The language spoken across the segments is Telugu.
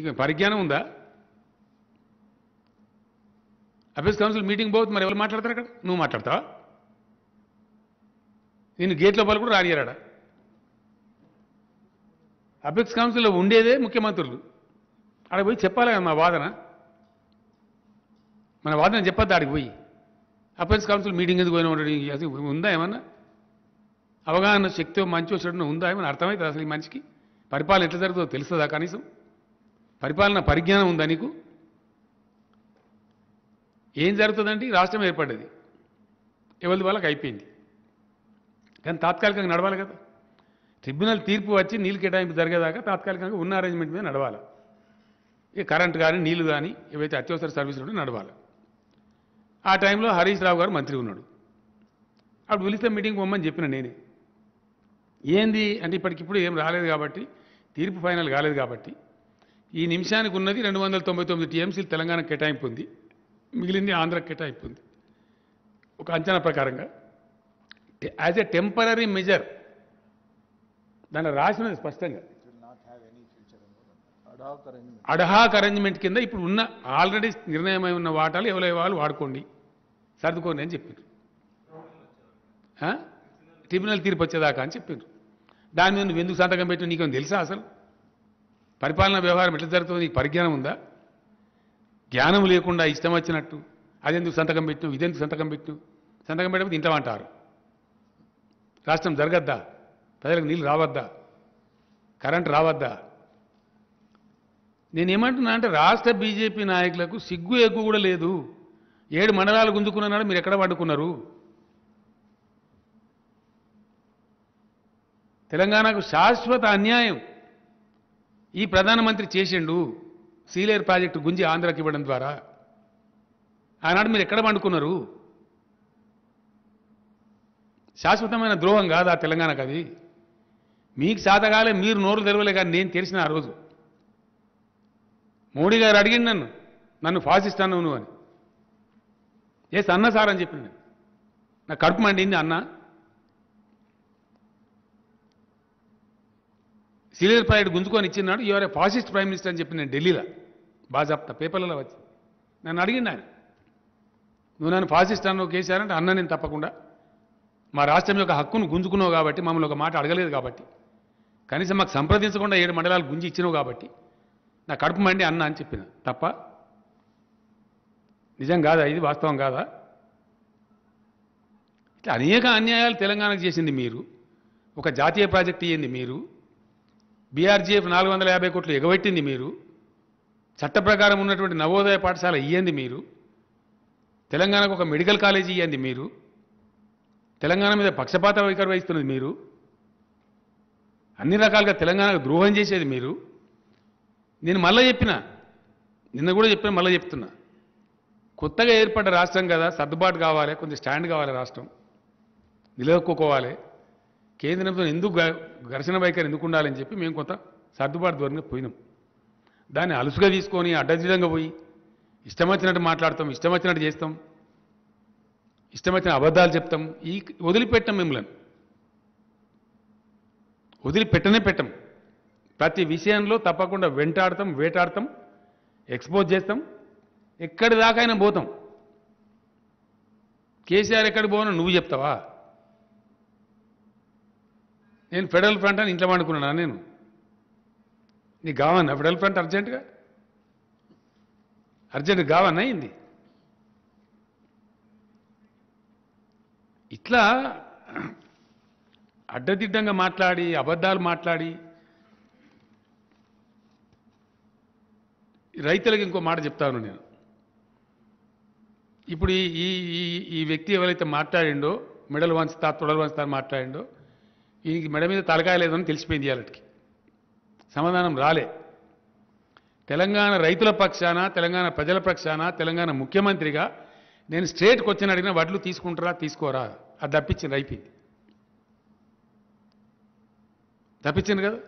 ఇక పరిజ్ఞానం ఉందా అఫేర్స్ కౌన్సిల్ మీటింగ్ పోతుంది మరి ఎవరు మాట్లాడతారు అక్కడ నువ్వు మాట్లాడతావా నేను గేట్ లోపల కూడా రానియరాడ అపెక్స్ కౌన్సిల్లో ఉండేదే ముఖ్యమంత్రులు ఆడ పోయి చెప్పాలి కదా మా వాదన మన వాదన చెప్పద్దు ఆడికి పోయి అపెక్స్ కౌన్సిల్ మీటింగ్ ఎందుకు పోయినా ఉందా ఏమన్నా అవగాహన శక్తి మంచి వచ్చినట్టు ఉందా ఏమన్నా అర్థమవుతుంది అసలు ఈ మనిషికి పరిపాలన ఎట్లా జరుగుతుందో తెలుస్తుందా కనీసం పరిపాలన పరిజ్ఞానం ఉందా నీకు ఏం జరుగుతుందండి రాష్ట్రం ఏర్పడ్డది ఎవరిది వాళ్ళకి అయిపోయింది కానీ తాత్కాలికంగా నడవాలి కదా ట్రిబ్యునల్ తీర్పు వచ్చి నీళ్ళు కేటాయింపు జరిగేదాకా తాత్కాలికంగా ఉన్న అరేంజ్మెంట్ మీద నడవాలి ఇక కరెంట్ కానీ నీళ్లు కానీ ఏవైతే అత్యవసర సర్వీసులు ఉంటే నడవాలి ఆ టైంలో హరీష్ రావు గారు మంత్రి ఉన్నాడు అప్పుడు పిలిస్తే మీటింగ్ పొమ్మని చెప్పిన నేనే ఏంది అంటే ఇప్పటికిప్పుడు ఏం రాలేదు కాబట్టి తీర్పు ఫైనల్ కాలేదు కాబట్టి ఈ నిమిషానికి ఉన్నది రెండు వందల తొంభై తొమ్మిది టీఎంసీలు తెలంగాణ కేటాయింపు ఉంది మిగిలింది ఆంధ్ర కేటాయింపు ఉంది ఒక అంచనా ప్రకారంగా యాజ్ ఎ టెంపరీ మెజర్ దాన్ని రాసినది స్పష్టంగా అడహాక్ అరేంజ్మెంట్ కింద ఇప్పుడు ఉన్న ఆల్రెడీ నిర్ణయమై ఉన్న వాటాలు ఎవరో వాళ్ళు వాడుకోండి సర్దుకోండి అని చెప్పిండ్రు ట్రిబ్యునల్ తీర్పు వచ్చేదాకా అని చెప్పిండ్రు దాని మీద నువ్వు ఎందుకు సంతకం పెట్టి నీకేం తెలుసా అసలు పరిపాలన వ్యవహారం ఎట్లా జరుగుతుంది నీకు పరిజ్ఞానం ఉందా జ్ఞానం లేకుండా ఇష్టం వచ్చినట్టు అదెందుకు సంతకం పెట్టు ఇదెందుకు సంతకం పెట్టు సంతకం పెట్టకపోతే తింటామంటారు రాష్ట్రం జరగద్దా ప్రజలకు నీళ్ళు రావద్దా కరెంట్ రావద్దా నేనేమంటున్నా అంటే రాష్ట్ర బీజేపీ నాయకులకు సిగ్గు ఎగ్గు కూడా లేదు ఏడు మండలాలు గుంజుకున్నాడు మీరు ఎక్కడ పండుకున్నారు తెలంగాణకు శాశ్వత అన్యాయం ఈ ప్రధానమంత్రి చేసిండు సీలేర్ ప్రాజెక్టు గుంజి ఆంధ్రాకి ఇవ్వడం ద్వారా ఆనాడు మీరు ఎక్కడ పండుకున్నారు శాశ్వతమైన ద్రోహం కాదు ఆ తెలంగాణకు అది మీకు సాధగాలే మీరు నోరు తెరవలే కానీ నేను తెలిసిన ఆ రోజు మోడీ గారు అడిగింది నన్ను నన్ను ఫాసిస్ట్ అన్నావు నువ్వు అని ఎస్ అన్న సార్ అని చెప్పింది నా కడుపు మండింది అన్నా సీనియర్ పైలట్ గుంజుకొని ఇచ్చినాడు you're a fascist prime minister అని చెప్పి నేను ఢిల్లీలో బాగా పేపర్లలో వచ్చి నన్ను అడిగింది ఆయన నువ్వు నన్ను ఫాసిస్ట్ అన్న కేసారంటే అన్న నేను తప్పకుండా మా రాష్ట్రం యొక్క హక్కును గుంజుకున్నావు కాబట్టి మమ్మల్ని ఒక మాట అడగలేదు కాబట్టి కనీసం మాకు సంప్రదించకుండా ఏడు మండలాలు గుంజి ఇచ్చినావు కాబట్టి నా కడుపు మండి అన్న అని చెప్పిన తప్ప నిజం కాదా ఇది వాస్తవం కాదా ఇట్లా అనేక అన్యాయాలు తెలంగాణకు చేసింది మీరు ఒక జాతీయ ప్రాజెక్ట్ ఇయ్యింది మీరు బీఆర్జీఎఫ్ నాలుగు వందల యాభై కోట్లు ఎగబెట్టింది మీరు చట్ట ప్రకారం ఉన్నటువంటి నవోదయ పాఠశాల ఇయ్యంది మీరు తెలంగాణకు ఒక మెడికల్ కాలేజీ ఇయ్యంది మీరు తెలంగాణ మీద పక్షపాత వైఖరి వహిస్తున్నది మీరు అన్ని రకాలుగా తెలంగాణకు ద్రోహం చేసేది మీరు నేను మళ్ళీ చెప్పిన నిన్న కూడా చెప్పిన మళ్ళీ చెప్తున్నా కొత్తగా ఏర్పడ్డ రాష్ట్రం కదా సర్దుబాటు కావాలి కొంచెం స్టాండ్ కావాలి రాష్ట్రం నిలదొక్కుకోవాలి కేంద్రంతో ఎందుకు ఘర్షణ వైఖరి ఎందుకు ఉండాలని చెప్పి మేము కొంత సర్దుబాటు ధోరణిగా పోయినాం దాన్ని అలుసుగా తీసుకొని అడ్డదిడంగా పోయి ఇష్టం వచ్చినట్టు మాట్లాడతాం ఇష్టం వచ్చినట్టు చేస్తాం ఇష్టం వచ్చిన అబద్ధాలు చెప్తాం ఈ వదిలిపెట్టాం మిమ్మల్ని వదిలిపెట్టనే పెట్టం ప్రతి విషయంలో తప్పకుండా వెంటాడతాం వేటాడతాం ఎక్స్పోజ్ చేస్తాం ఎక్కడి దాకైనా పోతాం కేసీఆర్ ఎక్కడికి పోను నువ్వు చెప్తావా నేను ఫెడరల్ ఫ్రంట్ అని ఇంట్లో వండుకున్నాను నేను నీకు కావన్నా ఫెడరల్ ఫ్రంట్ అర్జెంటుగా అర్జెంటు కావన్నా అయింది ఇట్లా అడ్డదిడ్డంగా మాట్లాడి అబద్ధాలు మాట్లాడి రైతులకు ఇంకో మాట చెప్తాను నేను ఇప్పుడు ఈ ఈ ఈ వ్యక్తి ఎవరైతే మాట్లాడిండో మెడల్ వంచుతా తొడలు వంచుతా అని మాట్లాడిండో ఈయనకి మెడ మీద తలకాయ లేదని తెలిసిపోయింది వాళ్ళకి సమాధానం రాలే తెలంగాణ రైతుల పక్షాన తెలంగాణ ప్రజల పక్షాన తెలంగాణ ముఖ్యమంత్రిగా నేను స్టేట్కి వచ్చిన అడిగిన వడ్లు తీసుకుంటారా తీసుకోరా అది తప్పించింది అయిపోయింది తప్పించింది కదా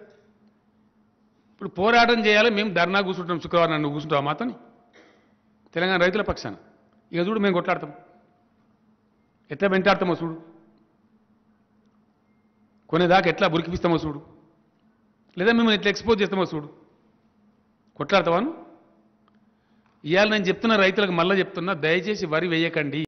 ఇప్పుడు పోరాటం చేయాలి మేము ధర్నా కూర్చుంటాం శుక్రవారం నన్ను కూర్చుంటాం మాత్రం తెలంగాణ రైతుల పక్షాన ఇక చూడు మేము కొట్లాడతాం ఎట్లా వెంటాడతామో చూడు కొనేదాకా ఎట్లా బురికిపిస్తామో చూడు లేదా మిమ్మల్ని ఎట్లా ఎక్స్పోజ్ చేస్తామో చూడు కొట్లాడతావాను ఇవాళ నేను చెప్తున్న రైతులకు మళ్ళీ చెప్తున్నా దయచేసి వరి వేయకండి